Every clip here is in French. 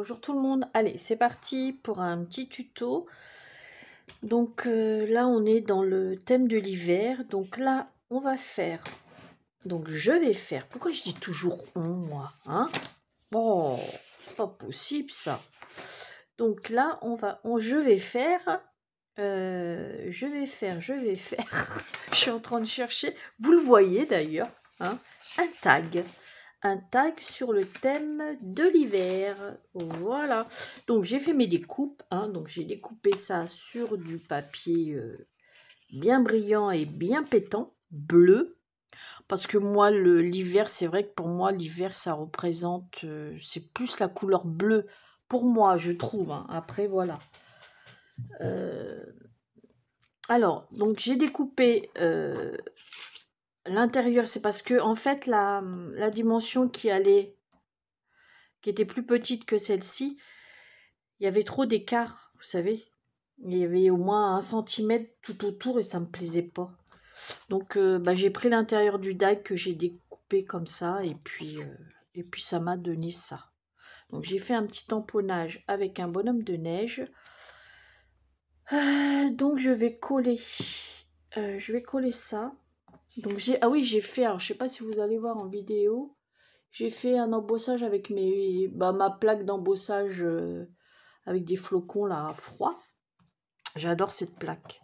Bonjour tout le monde, allez c'est parti pour un petit tuto. Donc euh, là on est dans le thème de l'hiver, donc là on va faire, donc je vais faire, pourquoi je dis toujours on moi hein Bon, oh, pas possible ça. Donc là on va, on, je vais faire, euh, je vais faire, je vais faire, je suis en train de chercher, vous le voyez d'ailleurs, hein, un tag un tag sur le thème de l'hiver. Voilà. Donc j'ai fait mes découpes. Hein. donc j'ai découpé ça sur du papier euh, bien brillant et bien pétant, bleu. Parce que moi, l'hiver, c'est vrai que pour moi, l'hiver, ça représente, euh, c'est plus la couleur bleue. Pour moi, je trouve. Hein. Après, voilà. Euh, alors, donc j'ai découpé l'intérieur, c'est parce que en fait la, la, dimension qui allait, qui était plus petite que celle-ci, il y avait trop d'écart, vous savez. Il y avait au moins un centimètre tout autour et ça me plaisait pas. Donc euh, bah, j'ai pris l'intérieur du die que j'ai découpé comme ça et puis euh, et puis ça m'a donné ça. Donc j'ai fait un petit tamponnage avec un bonhomme de neige. Euh, donc je vais coller, je vais coller ça. Donc j'ai ah oui j'ai fait alors je sais pas si vous allez voir en vidéo j'ai fait un embossage avec mes bah, ma plaque d'embossage euh, avec des flocons là à froid. J'adore cette plaque.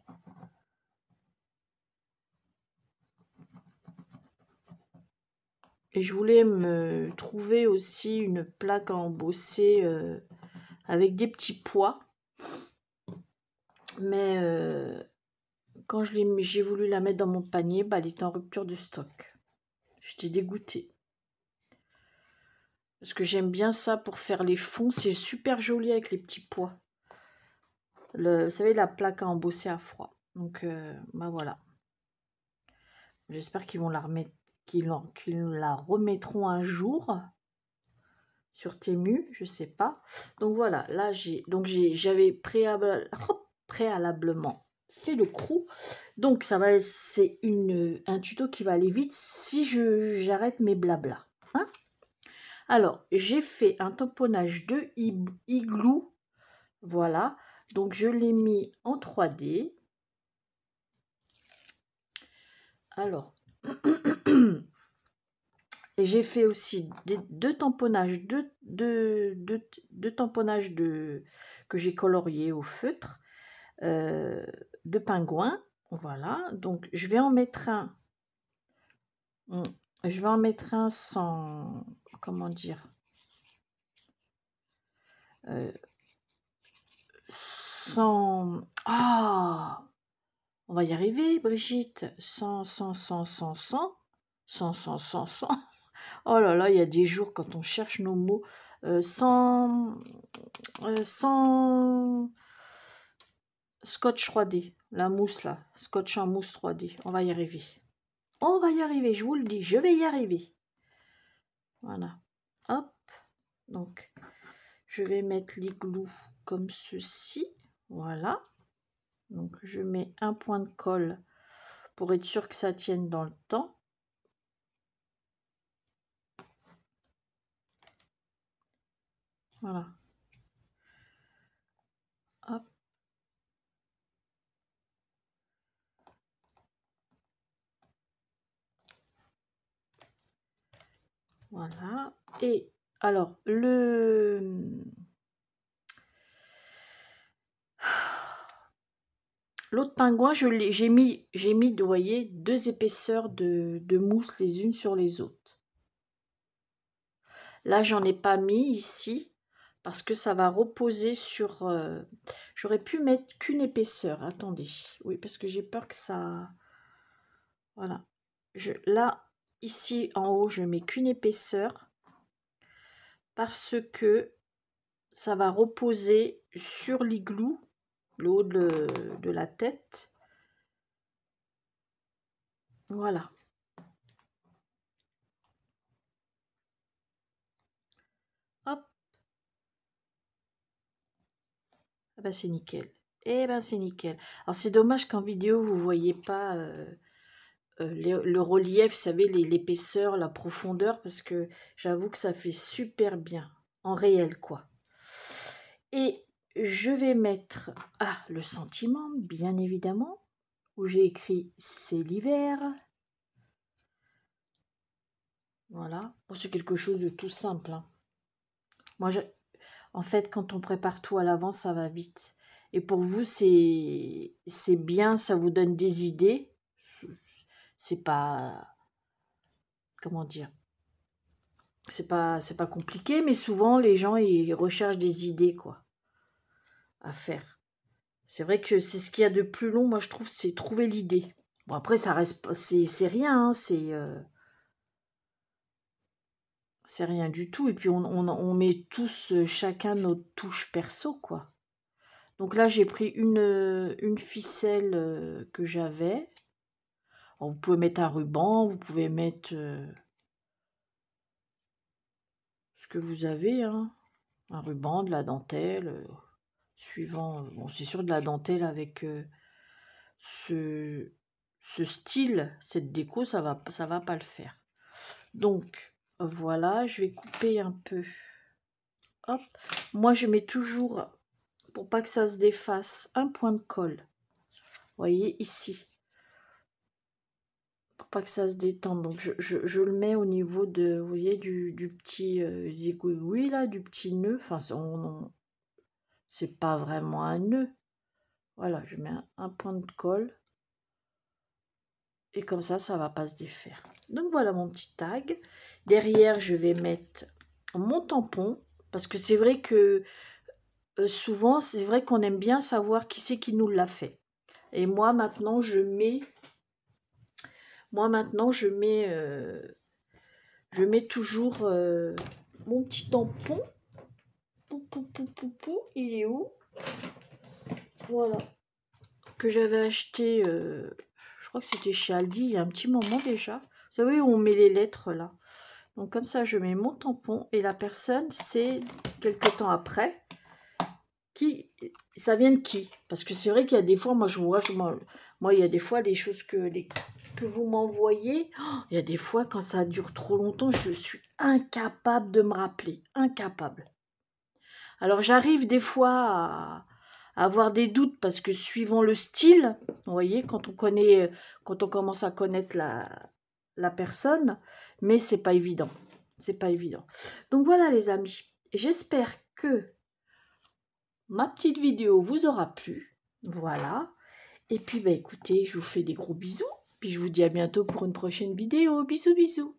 Et je voulais me trouver aussi une plaque à embosser euh, avec des petits pois. Mais euh, quand j'ai voulu la mettre dans mon panier, bah, elle était en rupture de stock. J'étais dégoûtée. Parce que j'aime bien ça pour faire les fonds. C'est super joli avec les petits pois. Le, vous savez, la plaque à embosser à froid. Donc, euh, bah voilà. J'espère qu'ils vont la remettre, qu'ils la remettront un jour sur Temu, je sais pas. Donc voilà, là j'ai, donc j'avais préalablement fait le crew. Donc ça va, c'est une un tuto qui va aller vite si je j'arrête mes blabla. Hein. Alors j'ai fait un tamponnage de igloo, voilà. Donc je l'ai mis en 3D. Alors j'ai fait aussi des, deux tamponnages, de deux, tamponnages de, que j'ai colorié au feutre. Euh, de pingouins. Voilà, donc je vais en mettre un. Hmm. Je vais en mettre un sans... Comment dire euh, Sans... Ah On va y arriver, Brigitte. Sans, sans, sans, sans, sans. Sans, sans, sans, sans. Oh là là, il y a des jours quand on cherche nos mots. Euh, sans... Euh, sans... Scotch 3D, la mousse là, Scotch en mousse 3D. On va y arriver. On va y arriver, je vous le dis, je vais y arriver. Voilà. Hop. Donc, je vais mettre l'igloo comme ceci. Voilà. Donc, je mets un point de colle pour être sûr que ça tienne dans le temps. Voilà. Voilà. Et alors, le... L'autre pingouin, j'ai mis, mis, vous voyez, deux épaisseurs de, mousse les unes sur les autres. Là, j'en ai pas mis ici parce que ça va reposer sur... Euh, j'aurais pu mettre qu'une épaisseur. Attendez. Oui, parce que j'ai peur que ça... Voilà. Je, là, Ici en haut, je mets qu'une épaisseur parce que ça va reposer sur l'igloo, l'eau de, la tête. Voilà. Hop. Ah ben, c'est nickel. Eh ben c'est nickel. Alors c'est dommage qu'en vidéo vous voyez pas euh, euh, le, relief, vous savez, l'épaisseur, la profondeur, parce que j'avoue que ça fait super bien, en réel quoi. Et je vais mettre ah, le sentiment, bien évidemment, où j'ai écrit c'est l'hiver. Voilà, c'est quelque chose de tout simple. Hein. Moi, en fait, quand on prépare tout à l'avance, ça va vite. Et pour vous, c'est bien, ça vous donne des idées c'est pas comment dire c'est pas c'est pas compliqué mais souvent les gens ils recherchent des idées quoi à faire c'est vrai que c'est ce qu'il y a de plus long moi je trouve c'est trouver l'idée bon après ça reste c'est rien hein, c'est euh, c'est rien du tout et puis on, on, met tous euh, chacun notre touche perso quoi donc là j'ai pris une euh, une ficelle que j'avais vous pouvez mettre un ruban, vous pouvez mettre euh, ce que vous avez, hein. un ruban, de la dentelle, euh, suivant, euh, bon c'est sûr de la dentelle avec ce, style, cette déco, ça va, ça va pas le faire. Donc voilà, je vais couper un peu. Moi, je mets toujours, pour pas que ça se défasse, un point de colle. Vous voyez, ici pour pas que ça se détende. Donc je, le mets au niveau de, vous voyez, du, du petit euh, zigouille. là, du petit nœud. Enfin, c'est pas vraiment un nœud. Voilà, je mets un, point de colle. Et comme ça, ça va pas se défaire. Donc voilà mon petit tag. Derrière, je vais mettre mon tampon. Parce que c'est vrai que euh, souvent, c'est vrai qu'on aime bien savoir qui c'est qui nous l'a fait. Et moi, maintenant, je mets moi maintenant, je mets, euh, je mets toujours euh, mon petit tampon. Pou, pou, pou, il est où Voilà. Que j'avais acheté, euh, je crois que c'était chez Aldi il y a un petit moment déjà. Vous savez où on met les lettres là donc comme ça, je mets mon tampon et la personne c'est quelques temps après qui ça vient de qui. Parce que c'est vrai qu'il y a des fois, moi je vois, moi, il y a des fois des choses que que vous m'envoyez, oh, il y a des fois quand ça dure trop longtemps, je suis incapable de me rappeler, incapable. Alors j'arrive des fois à, avoir des doutes parce que suivant le style, vous voyez, quand on connaît, quand on commence à connaître la, la personne, mais c'est pas évident, c'est pas évident. Donc voilà les amis, j'espère que ma petite vidéo vous aura plu, voilà. Et puis bah écoutez, je vous fais des gros bisous je vous dis à bientôt pour une prochaine vidéo. Bisous bisous